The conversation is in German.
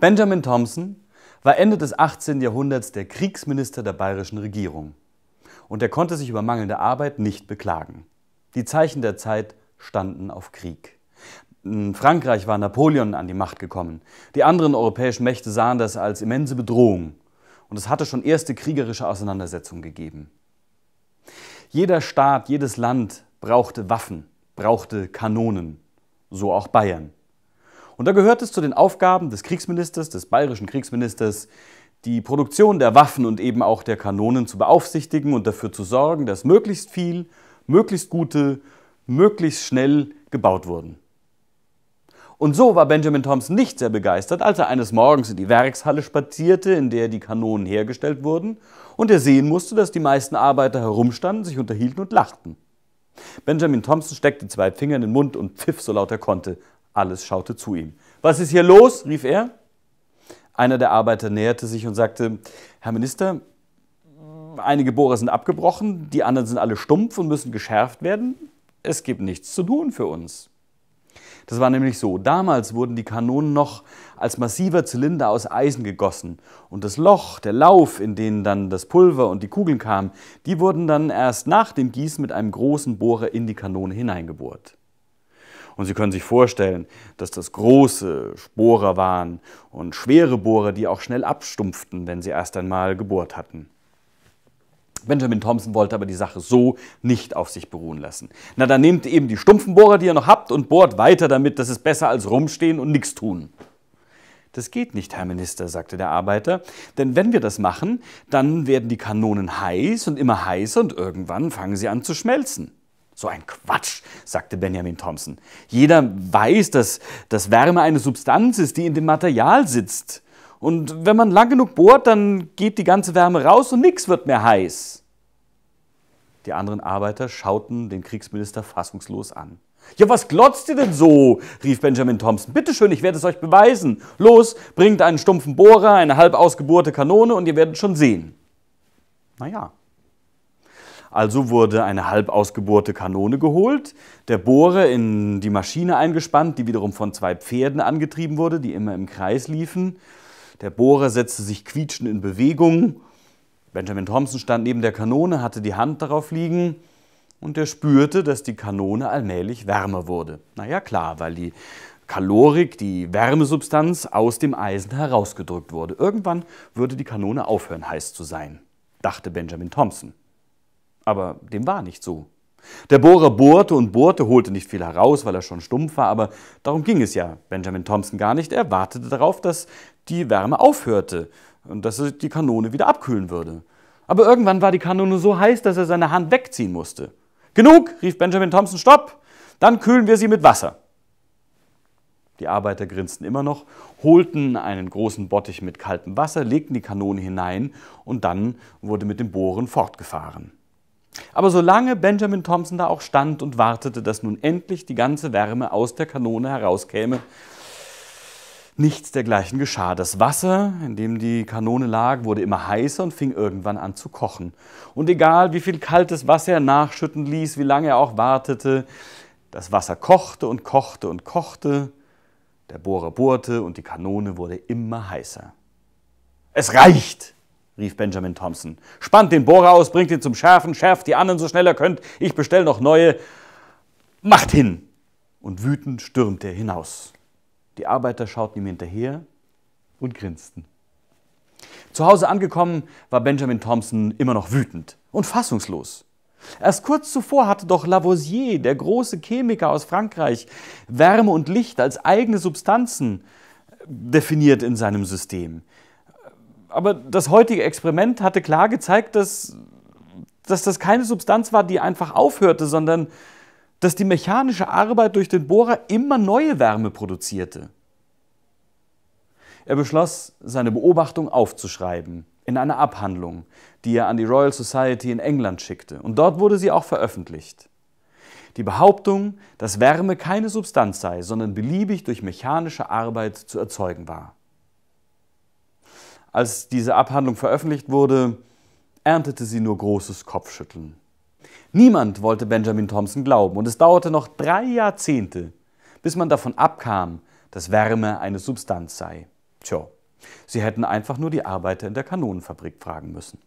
Benjamin Thompson war Ende des 18. Jahrhunderts der Kriegsminister der bayerischen Regierung. Und er konnte sich über mangelnde Arbeit nicht beklagen. Die Zeichen der Zeit standen auf Krieg. In Frankreich war Napoleon an die Macht gekommen. Die anderen europäischen Mächte sahen das als immense Bedrohung. Und es hatte schon erste kriegerische Auseinandersetzungen gegeben. Jeder Staat, jedes Land brauchte Waffen, brauchte Kanonen. So auch Bayern. Und da gehört es zu den Aufgaben des Kriegsministers, des bayerischen Kriegsministers, die Produktion der Waffen und eben auch der Kanonen zu beaufsichtigen und dafür zu sorgen, dass möglichst viel, möglichst gute, möglichst schnell gebaut wurden. Und so war Benjamin Thompson nicht sehr begeistert, als er eines Morgens in die Werkshalle spazierte, in der die Kanonen hergestellt wurden, und er sehen musste, dass die meisten Arbeiter herumstanden, sich unterhielten und lachten. Benjamin Thompson steckte zwei Finger in den Mund und pfiff so laut er konnte, alles schaute zu ihm. Was ist hier los? rief er. Einer der Arbeiter näherte sich und sagte, Herr Minister, einige Bohrer sind abgebrochen, die anderen sind alle stumpf und müssen geschärft werden. Es gibt nichts zu tun für uns. Das war nämlich so, damals wurden die Kanonen noch als massiver Zylinder aus Eisen gegossen und das Loch, der Lauf, in den dann das Pulver und die Kugeln kamen, die wurden dann erst nach dem Gießen mit einem großen Bohrer in die Kanone hineingebohrt. Und Sie können sich vorstellen, dass das große Bohrer waren und schwere Bohrer, die auch schnell abstumpften, wenn sie erst einmal gebohrt hatten. Benjamin Thompson wollte aber die Sache so nicht auf sich beruhen lassen. Na, dann nehmt eben die stumpfen Bohrer, die ihr noch habt, und bohrt weiter damit, das ist besser als rumstehen und nichts tun. Das geht nicht, Herr Minister, sagte der Arbeiter, denn wenn wir das machen, dann werden die Kanonen heiß und immer heißer und irgendwann fangen sie an zu schmelzen. So ein Quatsch, sagte Benjamin Thompson. Jeder weiß, dass, dass Wärme eine Substanz ist, die in dem Material sitzt. Und wenn man lang genug bohrt, dann geht die ganze Wärme raus und nichts wird mehr heiß. Die anderen Arbeiter schauten den Kriegsminister fassungslos an. Ja, was glotzt ihr denn so? rief Benjamin Thompson. Bitte schön, ich werde es euch beweisen. Los, bringt einen stumpfen Bohrer, eine halb ausgebohrte Kanone und ihr werdet schon sehen. Naja, also wurde eine halb ausgebohrte Kanone geholt, der Bohrer in die Maschine eingespannt, die wiederum von zwei Pferden angetrieben wurde, die immer im Kreis liefen. Der Bohrer setzte sich quietschend in Bewegung. Benjamin Thompson stand neben der Kanone, hatte die Hand darauf liegen und er spürte, dass die Kanone allmählich wärmer wurde. Na ja, klar, weil die Kalorik, die Wärmesubstanz, aus dem Eisen herausgedrückt wurde. Irgendwann würde die Kanone aufhören, heiß zu sein, dachte Benjamin Thompson. Aber dem war nicht so. Der Bohrer bohrte und bohrte, holte nicht viel heraus, weil er schon stumpf war, aber darum ging es ja Benjamin Thompson gar nicht. Er wartete darauf, dass die Wärme aufhörte und dass die Kanone wieder abkühlen würde. Aber irgendwann war die Kanone so heiß, dass er seine Hand wegziehen musste. Genug, rief Benjamin Thompson, stopp, dann kühlen wir sie mit Wasser. Die Arbeiter grinsten immer noch, holten einen großen Bottich mit kaltem Wasser, legten die Kanone hinein und dann wurde mit dem Bohren fortgefahren. Aber solange Benjamin Thompson da auch stand und wartete, dass nun endlich die ganze Wärme aus der Kanone herauskäme, nichts dergleichen geschah. Das Wasser, in dem die Kanone lag, wurde immer heißer und fing irgendwann an zu kochen. Und egal, wie viel kaltes Wasser er nachschütten ließ, wie lange er auch wartete, das Wasser kochte und kochte und kochte, der Bohrer bohrte und die Kanone wurde immer heißer. Es reicht, rief Benjamin Thompson. Spannt den Bohrer aus, bringt ihn zum Schärfen, schärft die anderen so schnell er könnt, ich bestell noch neue. Macht hin! Und wütend stürmte er hinaus. Die Arbeiter schauten ihm hinterher und grinsten. Zu Hause angekommen, war Benjamin Thompson immer noch wütend und fassungslos. Erst kurz zuvor hatte doch Lavoisier, der große Chemiker aus Frankreich, Wärme und Licht als eigene Substanzen definiert in seinem System. Aber das heutige Experiment hatte klar gezeigt, dass, dass das keine Substanz war, die einfach aufhörte, sondern dass die mechanische Arbeit durch den Bohrer immer neue Wärme produzierte. Er beschloss, seine Beobachtung aufzuschreiben in einer Abhandlung, die er an die Royal Society in England schickte, und dort wurde sie auch veröffentlicht. Die Behauptung, dass Wärme keine Substanz sei, sondern beliebig durch mechanische Arbeit zu erzeugen war. Als diese Abhandlung veröffentlicht wurde, erntete sie nur großes Kopfschütteln. Niemand wollte Benjamin Thompson glauben, und es dauerte noch drei Jahrzehnte, bis man davon abkam, dass Wärme eine Substanz sei. Tja, sie hätten einfach nur die Arbeiter in der Kanonenfabrik fragen müssen.